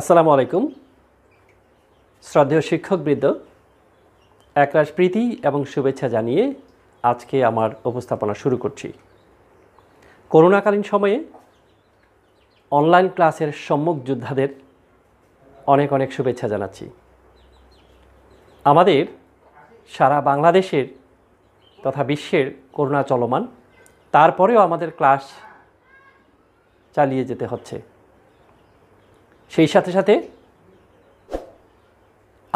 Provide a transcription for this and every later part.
আসসালামু আলাইকুম শ্রদ্ধেয় শিক্ষকবৃন্দ একরাশ প্রীতি এবং শুভেচ্ছা জানিয়ে আজকে আমার উপস্থাপনা শুরু করছি করোনাকালীন সময়ে অনলাইন ক্লাসের সম্মুখ যোদ্ধাদের অনেক অনেক শুভেচ্ছা জানাচ্ছি আমাদের সারা বাংলাদেশের তথা বিশ্বের করোনা চলমান তারপরেও আমাদের ক্লাস চালিয়ে যেতে হচ্ছে সেই সাথে সাথে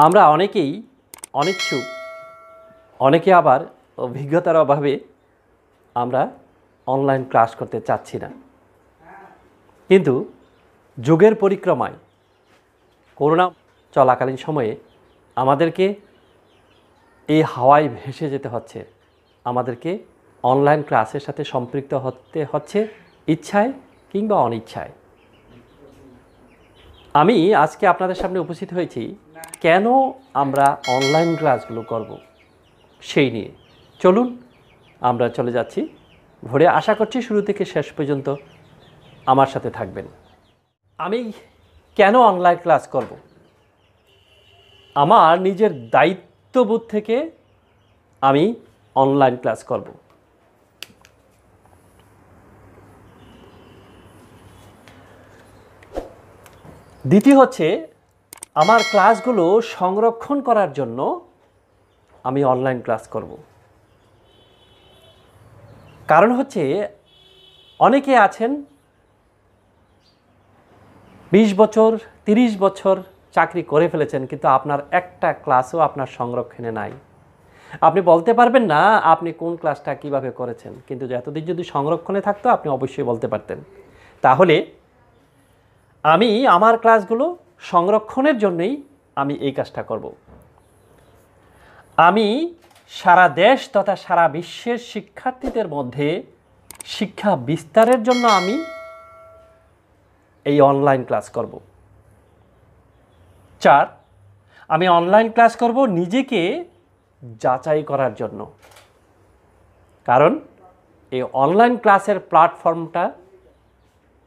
আমরা অনেকেই অনিচ্ছুক অনেকে আবার অভিজ্ঞতার অভাবে আমরা অনলাইন ক্লাস করতে চাচ্ছি না কিন্তু যুগের পরিক্রমায় করোনা চলাকালীন সময়ে আমাদেরকে এই হাওয়ায় ভেসে যেতে হচ্ছে আমাদেরকে অনলাইন ক্লাসের সাথে সম্পৃক্ত হতে হচ্ছে ইচ্ছায় কিংবা অনিচ্ছায় আমি আজকে আপনাদের সামনে উপস্থিত হয়েছি কেন আমরা অনলাইন ক্লাসগুলো করব সেই নিয়ে চলুন আমরা চলে যাচ্ছি ভোরে আশা করছি শুরু থেকে শেষ পর্যন্ত আমার সাথে থাকবেন আমি কেন অনলাইন ক্লাস করব আমার নিজের দায়িত্ববোধ থেকে আমি অনলাইন ক্লাস করবো দ্বিতীয় হচ্ছে আমার ক্লাসগুলো সংরক্ষণ করার জন্য আমি অনলাইন ক্লাস করব কারণ হচ্ছে অনেকে আছেন ২০ বছর ৩০ বছর চাকরি করে ফেলেছেন কিন্তু আপনার একটা ক্লাসও আপনার সংরক্ষণে নাই আপনি বলতে পারবেন না আপনি কোন ক্লাসটা কিভাবে করেছেন কিন্তু এতদিন যদি সংরক্ষণে থাকতো আপনি অবশ্যই বলতে পারতেন তাহলে আমি আমার ক্লাসগুলো সংরক্ষণের জন্যই আমি এই কাজটা করব আমি সারা দেশ তথা সারা বিশ্বের শিক্ষার্থীদের মধ্যে শিক্ষা বিস্তারের জন্য আমি এই অনলাইন ক্লাস করব চার আমি অনলাইন ক্লাস করব নিজেকে যাচাই করার জন্য কারণ এই অনলাইন ক্লাসের প্ল্যাটফর্মটা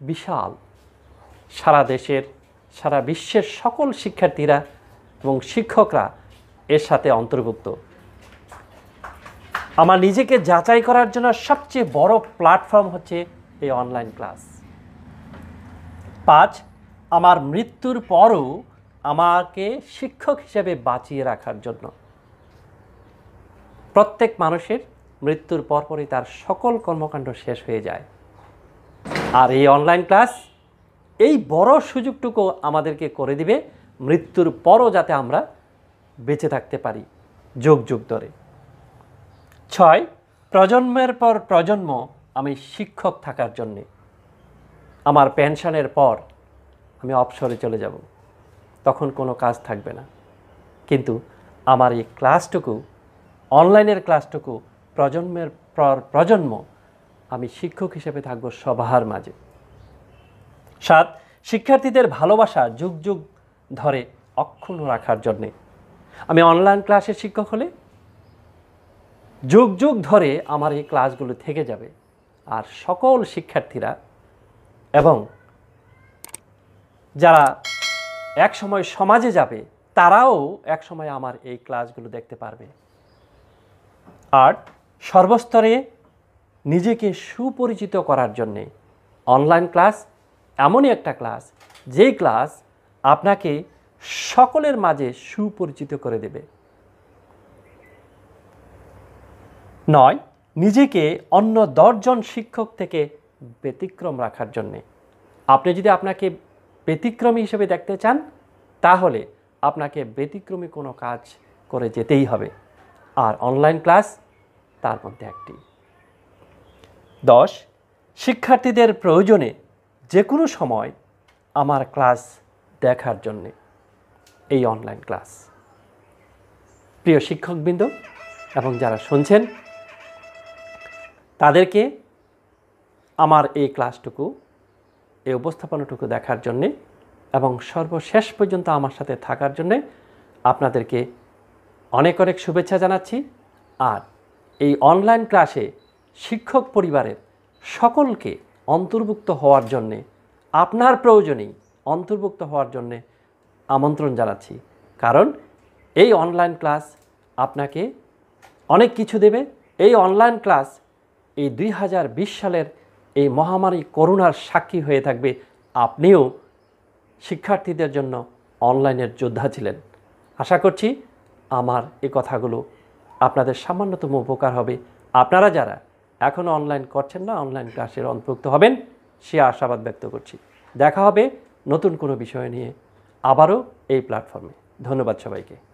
বিশাল সারা দেশের সারা বিশ্বের সকল শিক্ষার্থীরা এবং শিক্ষকরা এর সাথে অন্তর্ভুক্ত আমার নিজেকে যাচাই করার জন্য সবচেয়ে বড় প্ল্যাটফর্ম হচ্ছে এই অনলাইন ক্লাস পাঁচ আমার মৃত্যুর পরও আমাকে শিক্ষক হিসেবে বাঁচিয়ে রাখার জন্য প্রত্যেক মানুষের মৃত্যুর পরপরই তার সকল কর্মকাণ্ড শেষ হয়ে যায় আর এই অনলাইন ক্লাস এই বড় সুযোগটুকু আমাদেরকে করে দিবে মৃত্যুর পরও যাতে আমরা বেঁচে থাকতে পারি যোগ যুগ ধরে ছয় প্রজন্মের পর প্রজন্ম আমি শিক্ষক থাকার জন্যে আমার পেনশনের পর আমি অবসরে চলে যাব তখন কোনো কাজ থাকবে না কিন্তু আমার এই ক্লাসটুকু অনলাইনের ক্লাসটুকু প্রজন্মের পর প্রজন্ম আমি শিক্ষক হিসেবে থাকব সবার মাঝে সাত শিক্ষার্থীদের ভালোবাসা যুগ যুগ ধরে অক্ষুণ্ণ রাখার জন্যে আমি অনলাইন ক্লাসের শিক্ষক হলে যুগ যুগ ধরে আমার এই ক্লাসগুলো থেকে যাবে আর সকল শিক্ষার্থীরা এবং যারা এক সময় সমাজে যাবে তারাও এক সময় আমার এই ক্লাসগুলো দেখতে পারবে আর সর্বস্তরে নিজেকে সুপরিচিত করার জন্যে অনলাইন ক্লাস এমনই একটা ক্লাস যেই ক্লাস আপনাকে সকলের মাঝে সুপরিচিত করে দেবে নয় নিজেকে অন্য দশজন শিক্ষক থেকে ব্যতিক্রম রাখার জন্যে আপনি যদি আপনাকে ব্যতিক্রমী হিসেবে দেখতে চান তাহলে আপনাকে ব্যতিক্রমী কোনো কাজ করে যেতেই হবে আর অনলাইন ক্লাস তার মধ্যে একটি দশ শিক্ষার্থীদের প্রয়োজনে যে কোনো সময় আমার ক্লাস দেখার জন্যে এই অনলাইন ক্লাস প্রিয় শিক্ষকবৃন্দ এবং যারা শুনছেন তাদেরকে আমার এই ক্লাসটুকু এই উপস্থাপনাটুকু দেখার জন্যে এবং সর্বশেষ পর্যন্ত আমার সাথে থাকার জন্যে আপনাদেরকে অনেক অনেক শুভেচ্ছা জানাচ্ছি আর এই অনলাইন ক্লাসে শিক্ষক পরিবারের সকলকে অন্তর্ভুক্ত হওয়ার জন্যে আপনার প্রয়োজনেই অন্তর্ভুক্ত হওয়ার জন্যে আমন্ত্রণ জানাচ্ছি কারণ এই অনলাইন ক্লাস আপনাকে অনেক কিছু দেবে এই অনলাইন ক্লাস এই দুই সালের এই মহামারী করোনার সাক্ষী হয়ে থাকবে আপনিও শিক্ষার্থীদের জন্য অনলাইনের যোদ্ধা ছিলেন আশা করছি আমার এ কথাগুলো আপনাদের সামান্যতম উপকার হবে আপনারা যারা এখনও অনলাইন করছেন না অনলাইন ক্লাসের অন্তর্ভুক্ত হবেন সে আশাবাদ ব্যক্ত করছি দেখা হবে নতুন কোনো বিষয় নিয়ে আবারও এই প্ল্যাটফর্মে ধন্যবাদ সবাইকে